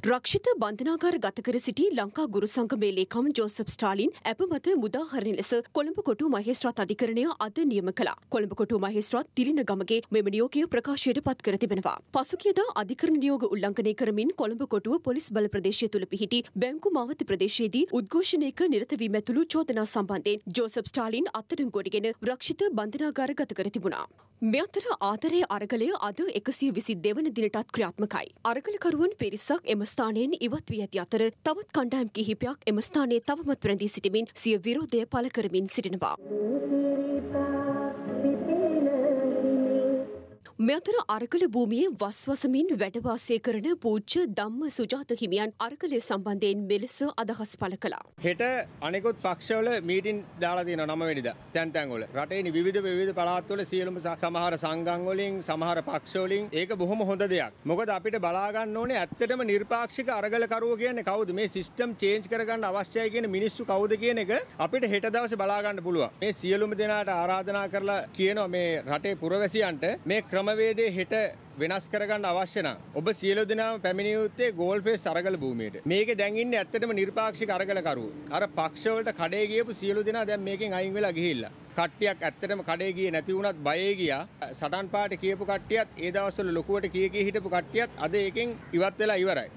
රක්ෂිත බන්ධනාගාර ගත කර සිටි ලංකා ගුරු සංගමේ ලේකම් ජෝසප් ස්ටාලින් ඇපමත මුදාහරින ලෙස කොළඹ කොටු මහේස්ත්‍රාත් අධිකරණය අද නියම කළා. කොළඹ කොටු මහේස්ත්‍රාත් තිරින ගමගේ මෙම නියෝගය ප්‍රකාශයට පත් කර තිබෙනවා. පසුගියදා අධිකරණ නියෝග උල්ලංඝනය කරමින් කොළඹ කොටුව පොලිස් බල ප්‍රදේශය තුල පිහිටි බැංකු මාවත ප්‍රදේශයේදී උද්ඝෝෂණයක නිරත වීම ඇතුළු චෝදනා සම්බන්ධයෙන් ජෝසප් ස්ටාලින් අත්අඩංගුවට ගෙන රක්ෂිත බන්ධනාගාර ගත කර තිබුණා. මේ අතර ආදරය අරගලය අද එකසිය විසි දෙවන දිනටත් ක්‍රියාත්මකයි. අරගලකරුවන් පිරිසක් එම ස්ථානයෙන් ඉවත් වී ඇති අතර තවත් කණ්ඩායම් කිහිපයක් එම ස්ථානයේ තවමත් ප්‍රැඳී සිටිමින් සිය විරෝධය පළ කරමින් සිටිනවා. මෙතර අරකල භූමියේ වස්වසමින් වැඩවාසය කරන පූච්ච ධම්ම සුජාත හිමියන් අරකල සම්බන්ධයෙන් මෙලෙස අදහස් පළ කළා. හෙට අනෙකුත් පක්ෂවල මීටින් දාලා තියෙනවා නම වෙනිදා තැන් තැන් වල. රටේ විවිධ විවිධ පළාත්වල සියලුම සමහර සංගම් වලින් සමහර පක්ෂ වලින් ඒක බොහොම හොඳ දෙයක්. මොකද අපිට බලා ගන්න ඕනේ ඇත්තටම නිර්පාක්ෂික අරගල කරුවෝ කියන්නේ කවුද? මේ සිස්ටම් චේන්ජ් කරගන්න අවශ්‍යයි කියන මිනිස්සු කවුද කියන එක අපිට හෙට දවසේ බලා ගන්න පුළුවන්. මේ සියලුම දෙනාට ආරාධනා කරලා කියනවා මේ රටේ පුරවැසියන්ට මේ ක්‍රම ක්‍රමවේදය හෙට වෙනස් කරගන්න අවශ්‍යන ඔබ සියලු දෙනාම පැමිණියුත්තේ ගෝල්ෆේ සරගල භූමියට මේක දැන්ඉන්න ඇත්තටම නිර්පාක්ෂි කරගලකරු අර පක්ෂවලට කඩේ ගියපු සියලු දෙනා දැන් මේකෙන් අයින් වෙලා ගිහිල්ලා කට්ටියක් ඇත්තටම කඩේ ගියේ නැති වුණත් බයේ ගියා සටන් පාට කියපු කට්ටියත් ඒ දවස්වල ලොකුවට කිය කී හිටපු කට්ටියත් අද ඒකෙන් ඉවත් වෙලා ඉවරයි